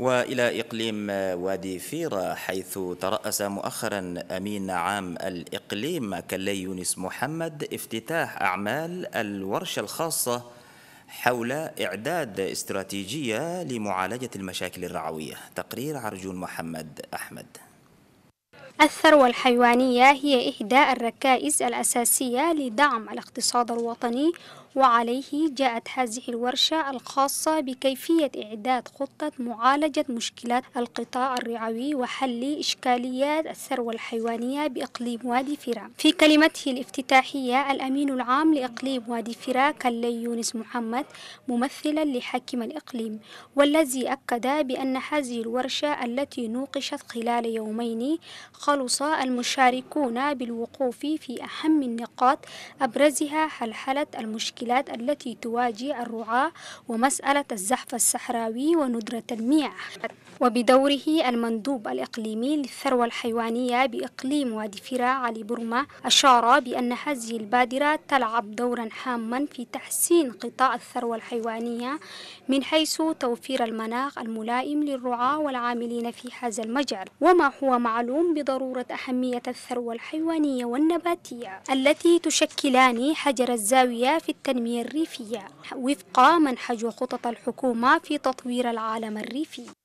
والى اقليم وادي فيرا حيث تراس مؤخرا امين عام الاقليم كلي يونس محمد افتتاح اعمال الورشه الخاصه حول اعداد استراتيجيه لمعالجه المشاكل الرعويه تقرير عرجون محمد احمد الثروة الحيوانية هي إحدى الركائز الأساسية لدعم الاقتصاد الوطني وعليه جاءت هذه الورشة الخاصة بكيفية إعداد خطة معالجة مشكلات القطاع الرعوي وحل إشكاليات الثروة الحيوانية بإقليم وادي فرا في كلمته الافتتاحية الأمين العام لإقليم وادي فرا كلي يونس محمد ممثلا لحاكم الإقليم والذي أكد بأن هذه الورشة التي نوقشت خلال يومين خلص المشاركون بالوقوف في أهم النقاط أبرزها حلحلة المشكلة المشكلات التي تواجه الرعاة ومسألة الزحف الصحراوي وندرة المياه وبدوره المندوب الإقليمي للثروة الحيوانية بإقليم وادي فرا علي برما أشار بأن هذه البادرة تلعب دورا هاما في تحسين قطاع الثروة الحيوانية من حيث توفير المناخ الملائم للرعاة والعاملين في هذا المجال وما هو معلوم بضرورة أهمية الثروة الحيوانية والنباتية التي تشكلان حجر الزاوية في التنمية التنمية الريفية وفق منهج وخطط الحكومة في تطوير العالم الريفي